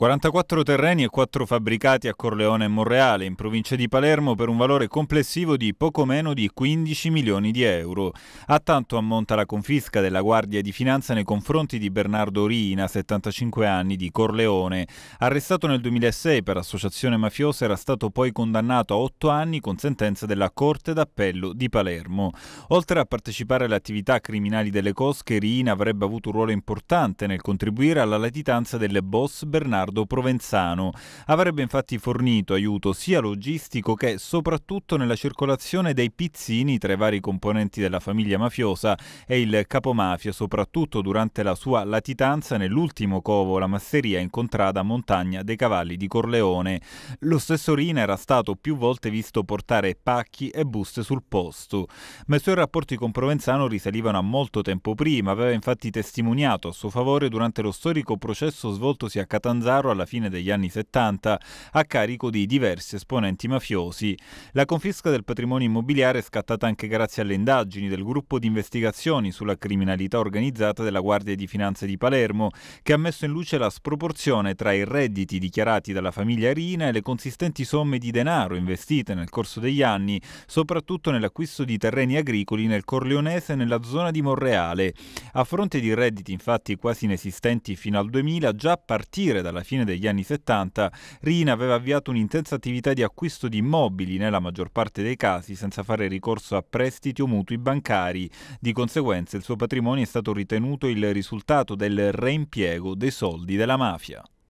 44 terreni e 4 fabbricati a Corleone e Monreale, in provincia di Palermo, per un valore complessivo di poco meno di 15 milioni di euro. A tanto ammonta la confisca della Guardia di Finanza nei confronti di Bernardo Rina, 75 anni, di Corleone. Arrestato nel 2006 per associazione mafiosa, era stato poi condannato a 8 anni con sentenza della Corte d'Appello di Palermo. Oltre a partecipare alle attività criminali delle cosche, Rina avrebbe avuto un ruolo importante nel contribuire alla latitanza del boss Bernardo Leonardo Provenzano. Avrebbe infatti fornito aiuto sia logistico che soprattutto nella circolazione dei pizzini tra i vari componenti della famiglia mafiosa e il capomafia, soprattutto durante la sua latitanza nell'ultimo covo, la masseria incontrata a Montagna dei Cavalli di Corleone. Lo stesso Rina era stato più volte visto portare pacchi e buste sul posto, ma i suoi rapporti con Provenzano risalivano a molto tempo prima, aveva infatti testimoniato a suo favore durante lo storico processo svoltosi a Catanzaro denaro alla fine degli anni 70 a carico di diversi esponenti mafiosi. La confisca del patrimonio immobiliare è scattata anche grazie alle indagini del gruppo di investigazioni sulla criminalità organizzata della Guardia di Finanze di Palermo, che ha messo in luce la sproporzione tra i redditi dichiarati dalla famiglia Rina e le consistenti somme di denaro investite nel corso degli anni, soprattutto nell'acquisto di terreni agricoli nel Corleonese e nella zona di Monreale. A fronte di redditi infatti quasi inesistenti fino al 2000, già a partire dalla fine degli anni 70, Rina aveva avviato un'intensa attività di acquisto di immobili, nella maggior parte dei casi senza fare ricorso a prestiti o mutui bancari. Di conseguenza il suo patrimonio è stato ritenuto il risultato del reimpiego dei soldi della mafia.